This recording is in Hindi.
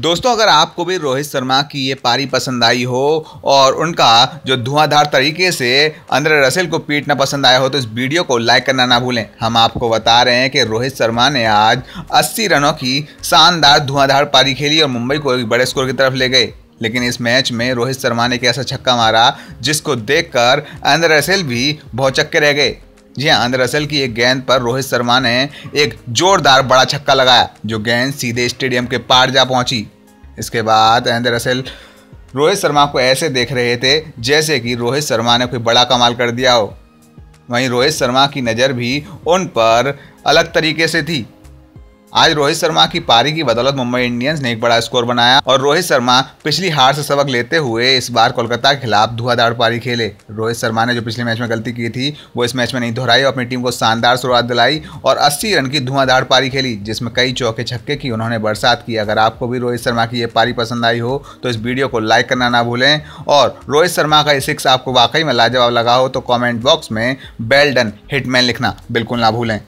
दोस्तों अगर आपको भी रोहित शर्मा की ये पारी पसंद आई हो और उनका जो धुआंधार तरीके से अंदर रसेल को पीटना पसंद आया हो तो इस वीडियो को लाइक करना ना भूलें हम आपको बता रहे हैं कि रोहित शर्मा ने आज 80 रनों की शानदार धुआंधार पारी खेली और मुंबई को एक बड़े स्कोर की तरफ ले गए लेकिन इस मैच में रोहित शर्मा ने एक ऐसा छक्का मारा जिसको देखकर अंदर रसेल भी बहुत चक्के रह गए जी हाँ दरअसल की एक गेंद पर रोहित शर्मा ने एक जोरदार बड़ा छक्का लगाया जो गेंद सीधे स्टेडियम के पार जा पहुंची इसके बाद दरअसल रोहित शर्मा को ऐसे देख रहे थे जैसे कि रोहित शर्मा ने कोई बड़ा कमाल कर दिया हो वहीं रोहित शर्मा की नज़र भी उन पर अलग तरीके से थी आज रोहित शर्मा की पारी की बदौलत मुंबई इंडियंस ने एक बड़ा स्कोर बनाया और रोहित शर्मा पिछली हार से सबक लेते हुए इस बार कोलकाता के खिलाफ धुआधार पारी खेले रोहित शर्मा ने जो पिछले मैच में गलती की थी वो इस मैच में नहीं दोहराई और अपनी टीम को शानदार शुरुआत दिलाई और 80 रन की धुआंधार पारी खेली जिसमें कई चौके छक्के की उन्होंने बरसात की अगर आपको भी रोहित शर्मा की ये पारी पसंद आई हो तो इस वीडियो को लाइक करना ना भूलें और रोहित शर्मा का ये सिक्स आपको वाकई में लाजवाब लगा हो तो कॉमेंट बॉक्स में बेल डन हिटमैन लिखना बिल्कुल ना भूलें